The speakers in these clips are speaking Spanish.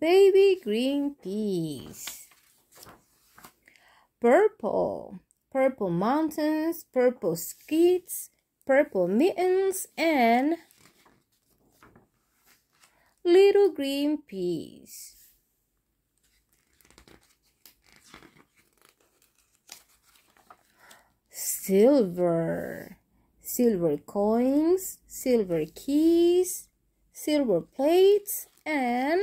baby green peas. Purple, purple mountains, purple skates, purple mittens, and little green peas. Silver, silver coins, silver keys, silver plates, and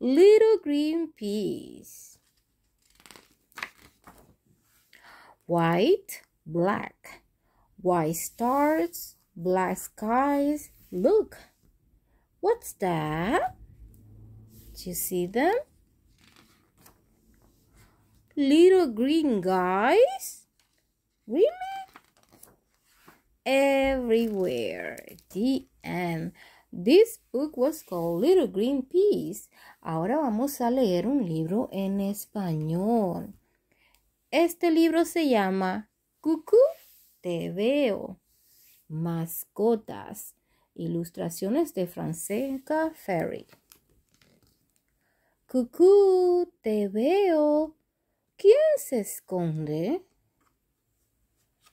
little green peas. White, black, white stars, black skies. Look, what's that? Do you see them? Little green guys? Really? Everywhere. The end. This book was called Little Green Peas. Ahora vamos a leer un libro en español. Este libro se llama Cucú, te veo. Mascotas. Ilustraciones de Francesca Ferry. Cucú, te veo. ¿Quién se esconde?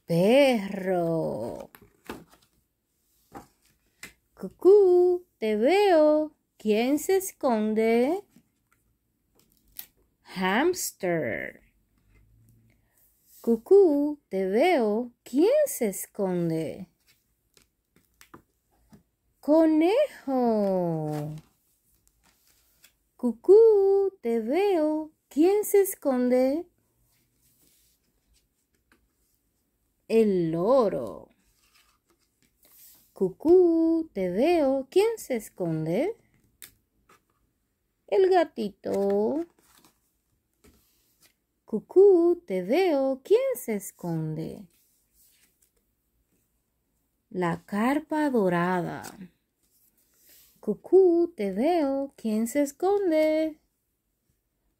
Perro. Cucú, te veo. ¿Quién se esconde? Hamster. Cucú, te veo. ¿Quién se esconde? Conejo. Cucú, te veo. ¿Quién se esconde? El loro. Cucú, te veo. ¿Quién se esconde? El gatito. Cucú, te veo. ¿Quién se esconde? La carpa dorada. Cucú, te veo. ¿Quién se esconde?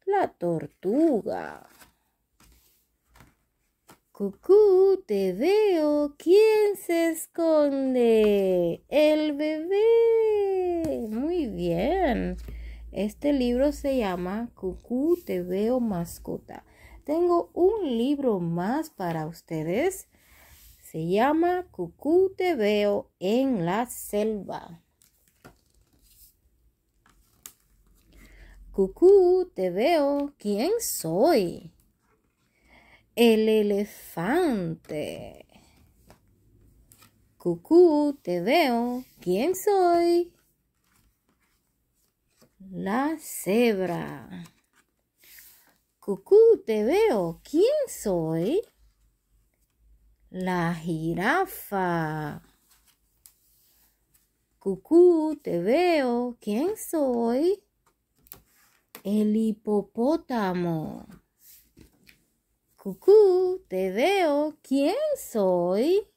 La tortuga. Cucú, te veo. ¿Quién se esconde? El bebé. Muy bien. Este libro se llama Cucú, te veo mascota. Tengo un libro más para ustedes. Se llama Cucú, te veo en la selva. Cucú, te veo. ¿Quién soy? El elefante. Cucú, te veo. ¿Quién soy? La cebra. Cucú, te veo. ¿Quién soy? La jirafa. Cucú, te veo. ¿Quién soy? El hipopótamo. Cucú, te veo. ¿Quién soy?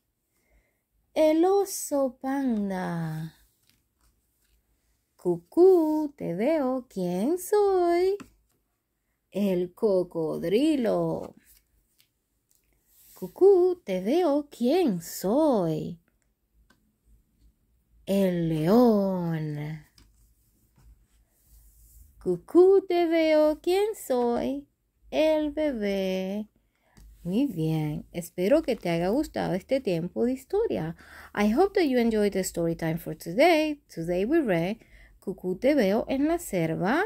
El oso panda. Cucú, te veo. ¿Quién soy? El cocodrilo. Cucú, te veo. ¿Quién soy? El león. Cucú, te veo. ¿Quién soy? El bebé. Muy bien, espero que te haya gustado este tiempo de historia. I hope that you enjoyed the story time for today. Today we read Cucú te veo en la selva,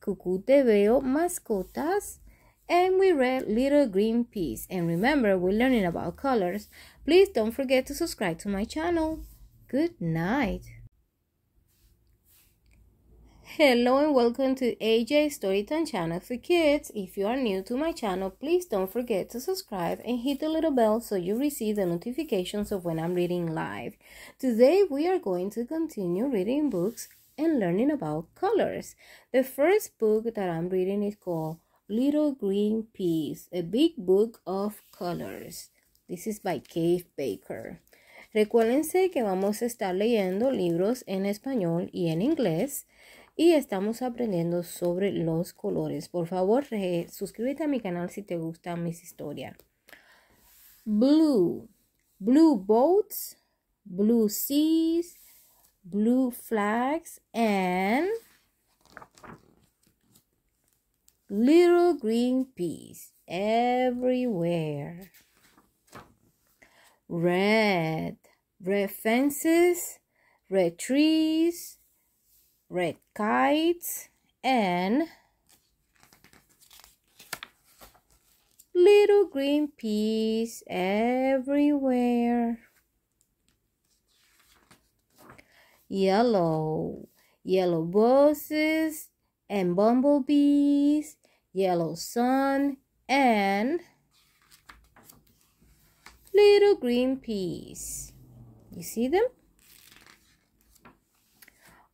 Cucú te veo mascotas, and we read Little Green Peas. And remember, we're learning about colors. Please don't forget to subscribe to my channel. Good night. Hello and welcome to AJ Storytime channel for kids. If you are new to my channel, please don't forget to subscribe and hit the little bell so you receive the notifications of when I'm reading live. Today we are going to continue reading books and learning about colors. The first book that I'm reading is called Little Green Peas, a big book of colors. This is by Cave Baker. Recuérdense que vamos a estar leyendo libros en español y en inglés. y estamos aprendiendo sobre los colores. Por favor, eh, suscríbete a mi canal si te gustan mis historias. Blue, blue boats, blue seas, blue flags, and little green peas everywhere. Red, red fences, red trees, red kites and little green peas everywhere. Yellow, yellow buses and bumblebees, yellow sun and little green peas. You see them?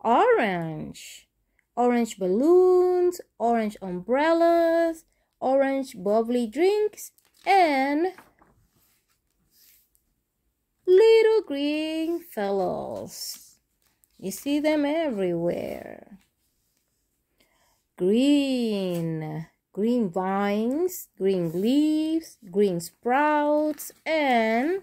orange, orange balloons, orange umbrellas, orange bubbly drinks, and little green fellows. You see them everywhere. Green, green vines, green leaves, green sprouts, and